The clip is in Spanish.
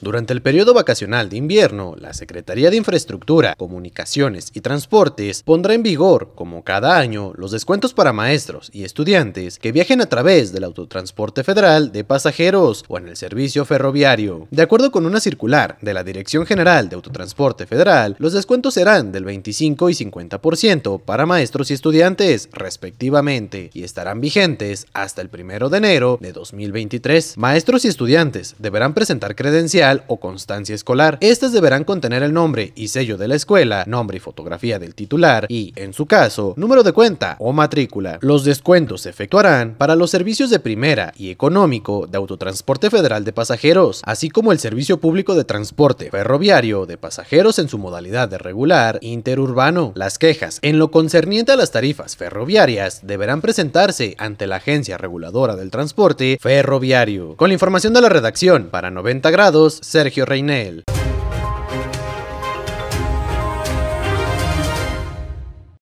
Durante el periodo vacacional de invierno, la Secretaría de Infraestructura, Comunicaciones y Transportes pondrá en vigor, como cada año, los descuentos para maestros y estudiantes que viajen a través del autotransporte federal de pasajeros o en el servicio ferroviario. De acuerdo con una circular de la Dirección General de Autotransporte Federal, los descuentos serán del 25 y 50% para maestros y estudiantes, respectivamente, y estarán vigentes hasta el 1 de enero de 2023. Maestros y estudiantes deberán presentar credenciales o constancia escolar. Estas deberán contener el nombre y sello de la escuela, nombre y fotografía del titular y, en su caso, número de cuenta o matrícula. Los descuentos se efectuarán para los servicios de primera y económico de autotransporte federal de pasajeros, así como el servicio público de transporte ferroviario de pasajeros en su modalidad de regular interurbano. Las quejas en lo concerniente a las tarifas ferroviarias deberán presentarse ante la Agencia Reguladora del Transporte Ferroviario. Con la información de la redacción para 90 grados, Sergio Reinel.